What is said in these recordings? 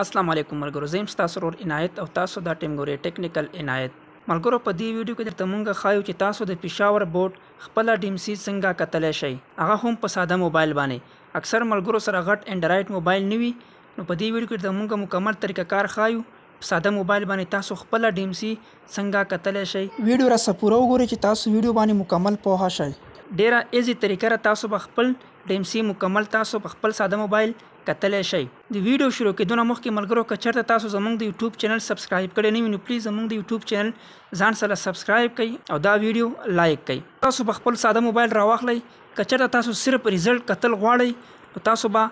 السلام علیکم ملګرو زم تاسو ور عنایت او تاسو دا ټیم ګوري ټیکنیکل عنایت ملګرو په دې ویډیو کې درته مونږ خایو چې تاسو د پېښور بورډ خپل ډیمسی څنګه کتلی شئ هغه هم په ساده موبایل باندې اکثر ملګرو سره غټ انډرایډ موبایل نه وي نو په دې ویډیو کې درته مونږ مکمل طریقه کار خایو په ساده موبایل باندې تاسو خپل ډیمسی څنګه کتلی شئ ویډیو را سپوره وګورئ چې تاسو ویډیو باندې مکمل پوه شئ ډیره ایزی طریقه را تاسو خپل ډیمسی مکمل تاسو خپل ساده موبایل کتلی شئ د ویډیو شروع کېدونه مخکې ملګرو که چېرته تاسو زموږ د یوټیوب چینل سبسکرایب کړی نه وي نو پلیز زموږ د یوټیوب چینل ځان سره سبسکرایب کړئ او دا ویډیو لایک کړئ تاسو به خپل ساده موبایل راواخلئ که چېرته تاسو صرف ریزلټ کتل غواړئ نو تاسو به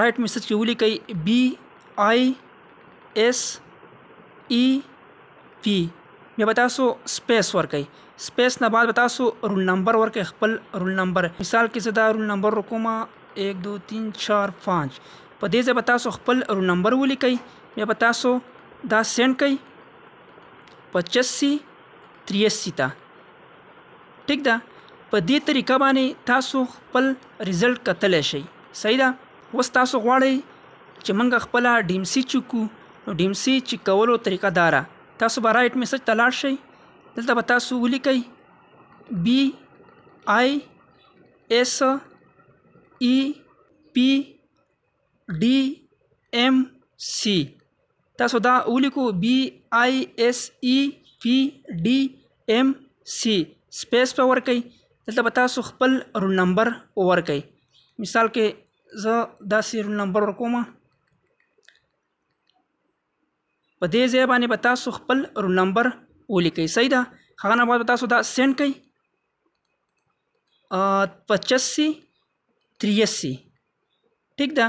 رائټ میسج کې ولیکئ بی آی اس ای پی بیا به تاسو سپیس ورکړئ سپیس نه بعد به تاسو رول نمبر ورکړئ خپل رول نمبر مثال کې زه دا رول نمبر وکومه 1 2 3 4 5 په دې ځای به تاسو خپل رول نمبر ولیکئ بیا به تاسو دا سینډ کئ پچاسی تریاسی ته ټیک ده په دې طریقه باندې تاسو خپل ریزلټ کتلی شئ صحیح ده اوس تاسو غواړئ چې موږ خپل ډیمسی چکو نو ډیمسی چې کولو طریقه داره تاسو به رائټ میسج ته لاړ شئ دلته به تاسو ولیکئ بی آی ایس E پی D M C تاسو دا ولیکو بی آی ایس ای پی D ایم سی سپیس په ورکړئ دلته به تاسو خپل رول نمبر ورکړئ مثال کې زه داسې رول نمبر ورکوم په دې ځای باندې به تاسو خپل رول نمبر ولیکئ صحیح ده هغه نه بعد به تاسو دا سینډ کړئ پچاسی 83 ټیک ده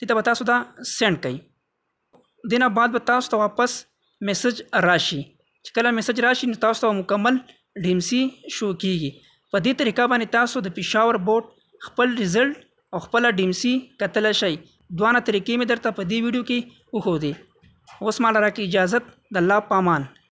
دې ته به تاسو دا سینډ کړئ دینه بعد به تاسو ته واپس میسج راشي چې کله میسج راشي نو تاسو ته مکمل ډیمسی شو کیږي په دې طریقه باندې تاسو د پېښور بورډ خپل ریزلټ او خپل ډیمسی کتل شي دوه طریقې مې درته په دې ویډیو کې وښودې اوس مال راکې اجازه د الله پامان